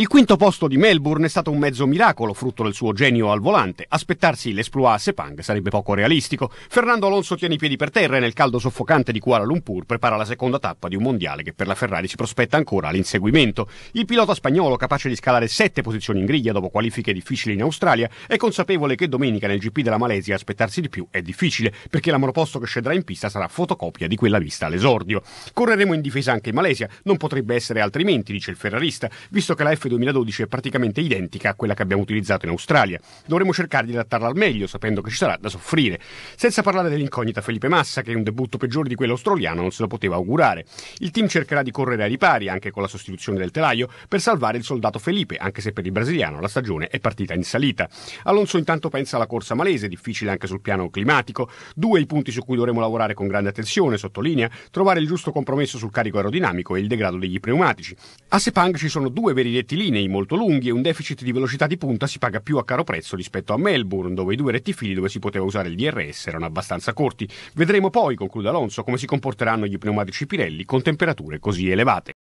Il quinto posto di Melbourne è stato un mezzo miracolo, frutto del suo genio al volante. Aspettarsi l'esploit a Sepang sarebbe poco realistico. Fernando Alonso tiene i piedi per terra e nel caldo soffocante di Kuala Lumpur prepara la seconda tappa di un mondiale che per la Ferrari si prospetta ancora all'inseguimento. Il pilota spagnolo, capace di scalare sette posizioni in griglia dopo qualifiche difficili in Australia, è consapevole che domenica nel GP della Malesia aspettarsi di più è difficile, perché la monoposto che scenderà in pista sarà fotocopia di quella vista all'esordio. Correremo in difesa anche in Malesia, non potrebbe essere altrimenti, dice il ferrarista, visto che la F2 2012 è praticamente identica a quella che abbiamo utilizzato in Australia. Dovremmo cercare di adattarla al meglio, sapendo che ci sarà da soffrire. Senza parlare dell'incognita Felipe Massa, che un debutto peggiore di quello australiano non se lo poteva augurare. Il team cercherà di correre ai ripari, anche con la sostituzione del telaio, per salvare il soldato Felipe, anche se per il brasiliano la stagione è partita in salita. Alonso intanto pensa alla corsa malese, difficile anche sul piano climatico. Due i punti su cui dovremo lavorare con grande attenzione, sottolinea, trovare il giusto compromesso sul carico aerodinamico e il degrado degli pneumatici. A Sepang ci sono due veri detti rettilinei molto lunghi e un deficit di velocità di punta si paga più a caro prezzo rispetto a Melbourne, dove i due rettifili dove si poteva usare il DRS erano abbastanza corti. Vedremo poi, conclude Alonso, come si comporteranno gli pneumatici Pirelli con temperature così elevate.